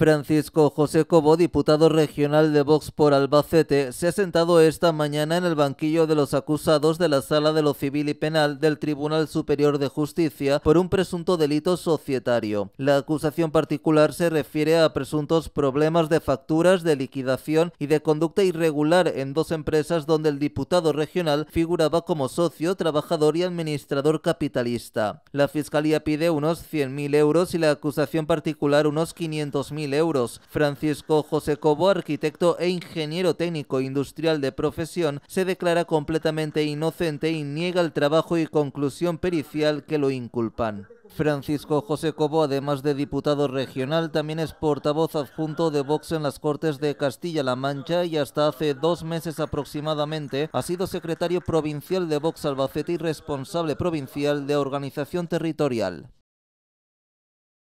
Francisco José Cobo, diputado regional de Vox por Albacete, se ha sentado esta mañana en el banquillo de los acusados de la Sala de lo Civil y Penal del Tribunal Superior de Justicia por un presunto delito societario. La acusación particular se refiere a presuntos problemas de facturas, de liquidación y de conducta irregular en dos empresas donde el diputado regional figuraba como socio, trabajador y administrador capitalista. La Fiscalía pide unos 100.000 euros y la acusación particular unos 500.000 euros. Francisco José Cobo, arquitecto e ingeniero técnico industrial de profesión, se declara completamente inocente y niega el trabajo y conclusión pericial que lo inculpan. Francisco José Cobo, además de diputado regional, también es portavoz adjunto de Vox en las Cortes de Castilla-La Mancha y hasta hace dos meses aproximadamente ha sido secretario provincial de Vox Albacete y responsable provincial de organización territorial.